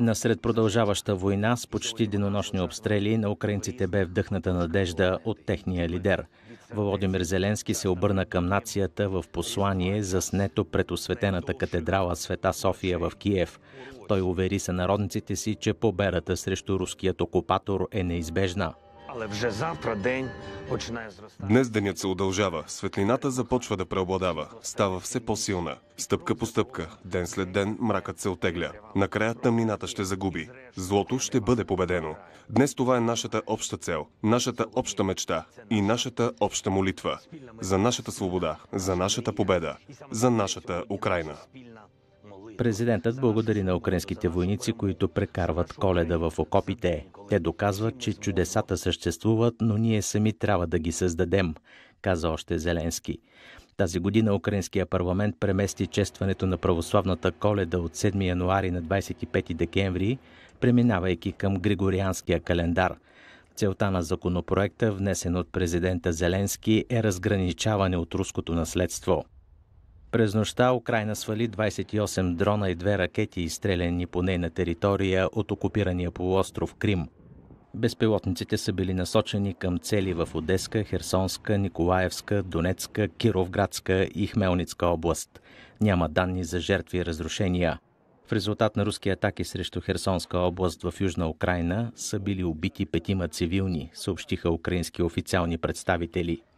Насред продължаваща война с почти денонощни обстрели на украинците бе вдъхната надежда от техния лидер. Володимир Зеленски се обърна към нацията в послание, заснето пред осветената катедрала Света София в Киев. Той увери сънародниците си, че победата срещу руският окупатор е неизбежна. Але вже завтра день починає зростати. Днес денят се удължава. Светлината започва да преобладава. Става все по-силна. Стъпка по стъпка, ден след ден мракът се отегля. Накрая тъмнината ще загуби. Злото ще бъде победено. Днес това е нашата обща цел, нашата обща мечта и нашата обща молитва. За нашата свобода, за нашата победа, за нашата Украина. Президентът благодари на украинските войници, които прекарват коледа в окопите. Те доказват, че чудесата съществуват, но ние сами трябва да ги създадем, каза още Зеленски. Тази година Украинския парламент премести честването на православната коледа от 7 януари на 25 декември, преминавайки към Григорианския календар – Целта на законопроекта, внесен от президента Зеленски, е разграничаване от руското наследство. През нощта Украина свали 28 дрона и две ракети, изстреляни по нейна територия от окупирания полуостров Крим. Безпилотниците са били насочени към цели в Одеска, Херсонска, Николаевска, Донецка, Кировградска и Хмелницка област. Няма данни за жертви и разрушения. В резултат на руски атаки срещу Херсонска област в Южна Украина са били убити петима цивилни, съобщиха украински официални представители –